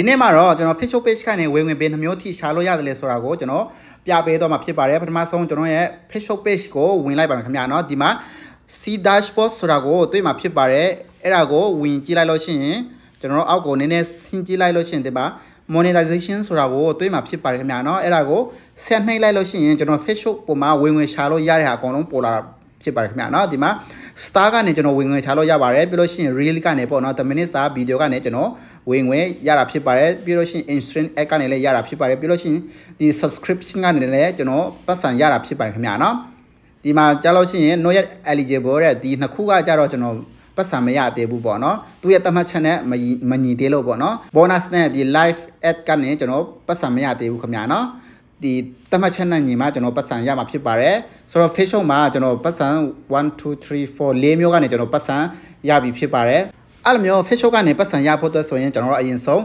ဒီနေ့မှာတော့ကျွန်တော် Facebook page ကနေဝင်ဝင်ပေးနှမျိုးထိရှာလို့ရတယ်လေဆိုတာကိုကျွန်တော်ပြပေးတော့မှာဖြစ်ပါတယ်ပထမဆုံးကျွန်တော်ရဲ့ Facebook page ကိုဝင်လိုက်ပါမယ်ခင်ဗျာเนาะဒီမှာ C dashboard ဆိုတာကိုတွေ့မှာဖြစ်ပါတယ်အဲ့ဒါကိုဝင်ကြည့်လိုက်လို့ရှိရင်ကျွန်တော်တို့အောက်ကိုနည်းနည်းဆင်းကြည့်လိုက်လို့ရှိရင်ဒီမှာ monetization ဆိုတာကိုတွေ့မှာဖြစ်ပါတယ်ခင်ဗျာเนาะအဲ့ဒါကိုဆက်နှိပ်လိုက်လို့ရှိရင်ကျွန်တော် Facebook ပုံမှာဝင်ဝင်ရှာလို့ရတဲ့ဟာအကုန်လုံးပေါ်လာတာဖြစ်ပါတယ်ခင်ဗျာเนาะဒီမှာ star ကနေကျွန်တော်ဝင်ငွေချလို့ရပါတယ်ပြီးလို့ရှိရင် reel ကနေပေါ့เนาะ the minute star video ကနေကျွန်တော်ဝင်ငွေရတာဖြစ်ပါတယ်ပြီးလို့ရှိရင် instant ad ကနေလည်းရတာဖြစ်ပါတယ်ပြီးလို့ရှိရင်ဒီ subscription ကနေလည်းကျွန်တော်ပတ်စံရတာဖြစ်ပါတယ်ခင်ဗျာเนาะဒီမှာကြားလို့ရှိရင် no yet eligible တဲ့ဒီနှစ်ခုကကြတော့ကျွန်တော်ပတ်စံမရသေးဘူးပေါ့နော်သူရဲ့တတ်မှတ်ချက်နဲ့မညီသေးလို့ပေါ့နော် bonus နဲ့ဒီ live ad ကနေကျွန်တော်ပတ်စံမရသေးဘူးခင်ဗျာနော်ဒီတတ်မှတ်ချက်နဲ့ညီမကျွန်တော်ပတ်စံရမှာဖြစ်ပါတယ်ဆိုတော့ Facebook မှာကျွန်တော်ပတ်စံ1 2 3 4လေးမျိုးကနေကျွန်တော်ပတ်စံရပြီဖြစ်ပါတယ်အဲ့လိုမျိုး Facebook ကနေပတ်စံရဖို့အတွက်ဆိုရင်ကျွန်တော်တို့အရင်ဆုံး